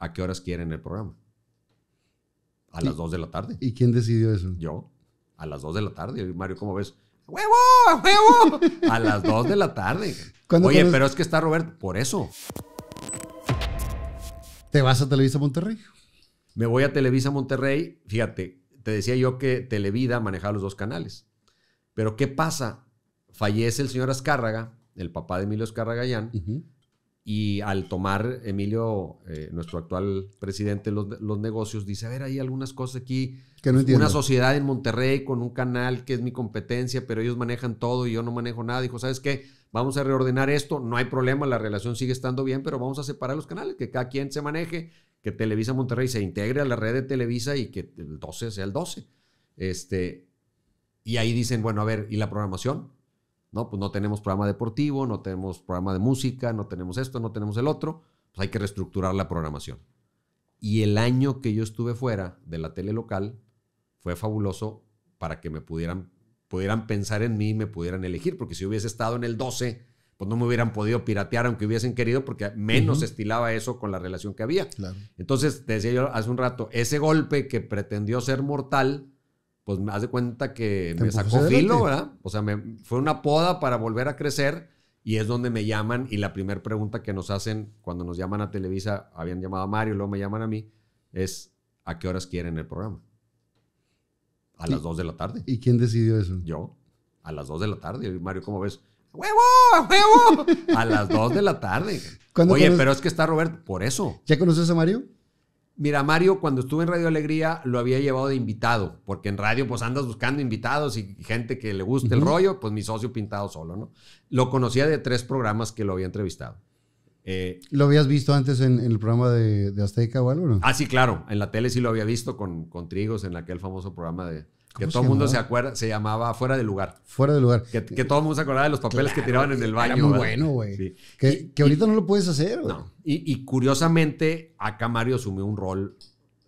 a qué horas quieren el programa. A las 2 de la tarde. ¿Y quién decidió eso? Yo. A las 2 de la tarde. Mario, ¿cómo ves? ¡Huevo! ¡Huevo! A las 2 de la tarde. Oye, pero es que está Roberto. Por eso. ¿Te vas a Televisa Monterrey? Me voy a Televisa Monterrey. Fíjate, te decía yo que Televida manejaba los dos canales. Pero ¿qué pasa? Fallece el señor Azcárraga, el papá de Emilio Azcárraga Gallán, y al tomar Emilio, eh, nuestro actual presidente, los, los, negocios, dice, a ver, hay algunas cosas aquí. Que no entiendo. Una sociedad en Monterrey con un canal que es mi competencia, pero ellos manejan todo y yo no manejo nada. Dijo, ¿sabes qué? Vamos a reordenar esto, no hay problema, la relación sigue estando bien, pero vamos a separar los canales, que cada quien se maneje, que Televisa Monterrey se integre a la red de Televisa y que el 12 sea el 12. Este, y ahí dicen, bueno, a ver, ¿y la programación? ¿no? Pues no tenemos programa deportivo, no tenemos programa de música, no tenemos esto, no tenemos el otro, pues, hay que reestructurar la programación. Y el año que yo estuve fuera de la tele local fue fabuloso para que me pudieran, pudieran pensar en mí y me pudieran elegir, porque si hubiese estado en el 12, pues no me hubieran podido piratear aunque hubiesen querido, porque menos estilaba eso con la relación que había. Entonces, te decía yo hace un rato, ese golpe que pretendió ser mortal, pues me hace cuenta que me sacó filo, ¿verdad? O sea, me, fue una poda para volver a crecer y es donde me llaman y la primera pregunta que nos hacen cuando nos llaman a Televisa, habían llamado a Mario, luego me llaman a mí, es ¿a qué horas quieren el programa? A las 2 de la tarde. ¿Y quién decidió eso? Yo, a las 2 de la tarde. Mario, ¿cómo ves? ¡Huevo! ¡Huevo! A las 2 de la tarde. Oye, pero es que está Roberto, por eso. ¿Ya conoces a Mario? Mira, Mario, cuando estuve en Radio Alegría, lo había llevado de invitado, porque en radio pues andas buscando invitados y gente que le guste el rollo, pues mi socio pintado solo, ¿no? Lo conocía de tres programas que lo había entrevistado. Eh, ¿Lo habías visto antes en, el programa de, Azteca o algo? ¿no? Ah, sí, claro, en la tele sí lo había visto con, con Trigos, en aquel famoso programa de, que todo el mundo se acuerda, se llamaba Fuera de Lugar. Fuera de Lugar. Que, todo el mundo se acordaba de los papeles que tiraban en el baño. Era muy bueno, güey. Que, que, ahorita no lo puedes hacer, Y, curiosamente, acá Mario asumió un rol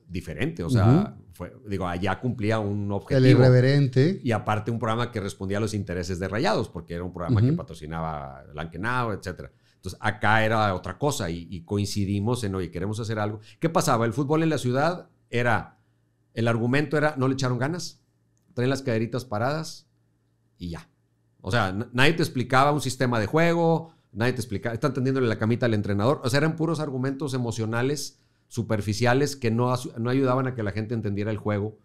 diferente. O sea, fue, digo, allá cumplía un objetivo. El irreverente. Y aparte, un programa que respondía a los intereses de Rayados, porque era un programa que patrocinaba Lankenau, etcétera. Entonces, acá era otra cosa y, y coincidimos en, oye, queremos hacer algo. ¿Qué pasaba? El fútbol en la ciudad era. El argumento era, no le echaron ganas traen las caderitas paradas y ya. O sea, nadie te explicaba un sistema de juego, nadie te explicaba, están tendiéndole la camita al entrenador. O sea, eran puros argumentos emocionales, superficiales, que no, no ayudaban a que la gente entendiera el juego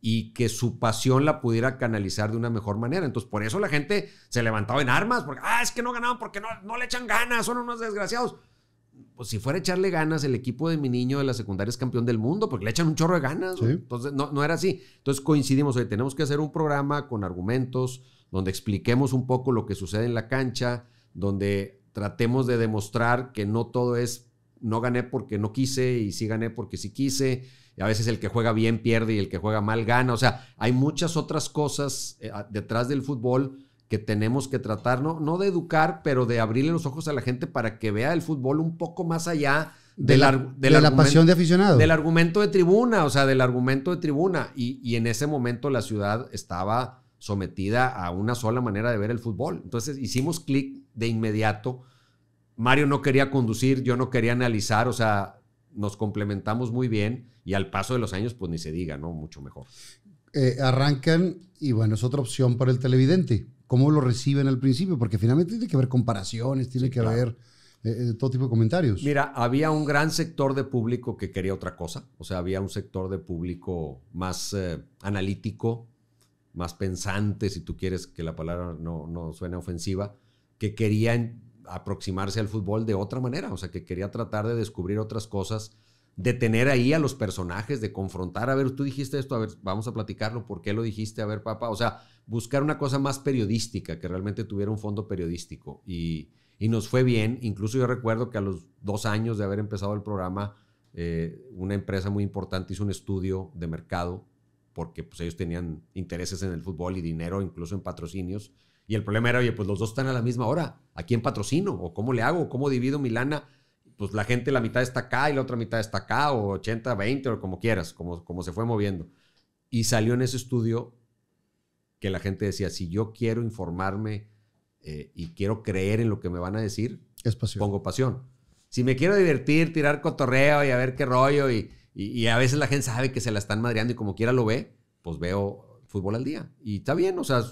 y que su pasión la pudiera canalizar de una mejor manera. Entonces, por eso la gente se levantaba en armas, porque, ah, es que no ganaban porque no, no le echan ganas, son unos desgraciados pues si fuera a echarle ganas, el equipo de mi niño de la secundaria es campeón del mundo, porque le echan un chorro de ganas. Entonces, no, no, era así. Entonces coincidimos, tenemos que hacer un programa con argumentos, donde expliquemos un poco lo que sucede en la cancha, donde tratemos de demostrar que no todo es, no gané porque no quise y sí gané porque sí quise. Y a veces el que juega bien pierde y el que juega mal gana. O sea, hay muchas otras cosas eh, detrás del fútbol que tenemos que tratar, no, de educar, pero de abrirle los ojos a la gente para que vea el fútbol un poco más allá del, de la, pasión de aficionado. Del argumento de tribuna, o sea, del argumento de tribuna. Y, en ese momento la ciudad estaba sometida a una sola manera de ver el fútbol. Entonces hicimos clic de inmediato. Mario no quería conducir, yo no quería analizar, o sea, nos complementamos muy bien y al paso de los años, pues ni se diga, ¿no? Mucho mejor. Eh, arrancan y bueno, es otra opción para el televidente cómo lo reciben al principio, porque finalmente tiene que haber comparaciones, tiene que haber eh, eh, todo tipo de comentarios. Mira, había un gran sector de público que quería otra cosa, o sea, había un sector de público más eh, analítico, más pensante, si tú quieres que la palabra no, no suene ofensiva, que quería aproximarse al fútbol de otra manera, o sea, que quería tratar de descubrir otras cosas de tener ahí a los personajes, de confrontar, a ver, tú dijiste esto, a ver, vamos a platicarlo, ¿por qué lo dijiste? A ver, papá, o sea, buscar una cosa más periodística, que realmente tuviera un fondo periodístico. Y, nos fue bien, incluso yo recuerdo que a los dos años de haber empezado el programa, eh, una empresa muy importante hizo un estudio de mercado, porque pues, ellos tenían intereses en el fútbol y dinero, incluso en patrocinios. Y el problema era, oye, pues los dos están a la misma hora, ¿a quién patrocino? ¿O cómo le hago? ¿Cómo divido mi lana? pues la gente, la mitad está acá y la otra mitad está acá, o 80, 20, o como quieras, como, como se fue moviendo. Y salió en ese estudio que la gente decía, si yo quiero informarme eh, y quiero creer en lo que me van a decir, pongo pasión. Si me quiero divertir, tirar cotorreo y a ver qué rollo, y a veces la gente sabe que se la están madreando y como quiera lo ve, pues veo fútbol al día. Y está bien, o sea,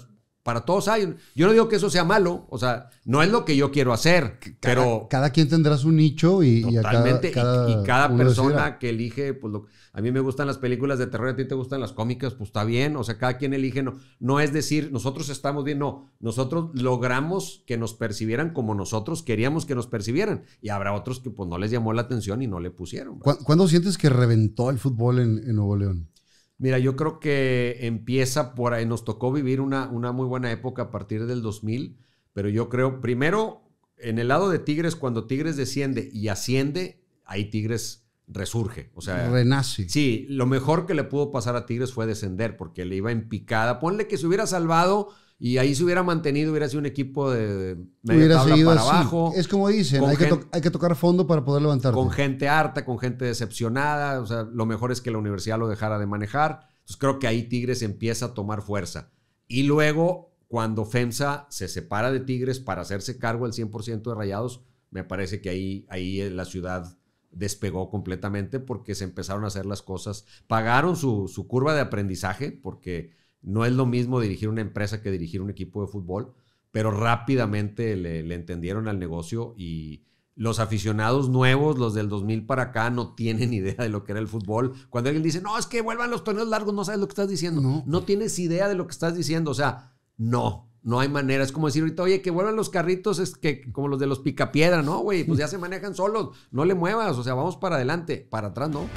para todos hay. Yo no digo que eso sea malo, o sea, no es lo que yo quiero hacer, pero... Cada quien tendrá su nicho y, y cada, persona que elige, pues lo, a mí me gustan las películas de terror, a ti te gustan las cómicas, pues está bien, o sea, cada quien elige, no, no es decir, nosotros estamos bien, no, nosotros logramos que nos percibieran como nosotros queríamos que nos percibieran y habrá otros que pues no les llamó la atención y no le pusieron. ¿Cuándo, sientes que reventó el fútbol en Nuevo León? Mira, yo creo que empieza por ahí, nos tocó vivir una, una muy buena época a partir del 2000, pero yo creo, primero, en el lado de Tigres, cuando Tigres desciende y asciende, ahí Tigres resurge, o sea... Renace. Sí, lo mejor que le pudo pasar a Tigres fue descender, porque le iba en picada. Ponle que se hubiera salvado y ahí se hubiera mantenido, hubiera sido un equipo de hubiera seguido para abajo. Es como dicen, hay, que tocar fondo para poder levantar. Con gente harta, con gente decepcionada. O sea, lo mejor es que la universidad lo dejara de manejar. Entonces creo que ahí Tigres empieza a tomar fuerza. Y luego, cuando FEMSA se separa de Tigres para hacerse cargo al 100% de Rayados, me parece que ahí, ahí eh, la ciudad despegó completamente porque se empezaron a hacer las cosas. Pagaron su, su curva de aprendizaje porque no es lo mismo dirigir una empresa que dirigir un equipo de fútbol, pero rápidamente le, entendieron al negocio y los aficionados nuevos, los del 2000 para acá, no tienen idea de lo que era el fútbol. Cuando alguien dice, no, es que vuelvan los torneos largos, no sabes lo que estás diciendo. No, tienes idea de lo que estás diciendo. O sea, no, no hay manera. Es como decir ahorita, oye, que vuelvan los carritos es que, como los de los picapiedra, ¿no, güey? Pues ya se manejan solos, no le muevas, o sea, vamos para adelante, para atrás, ¿no?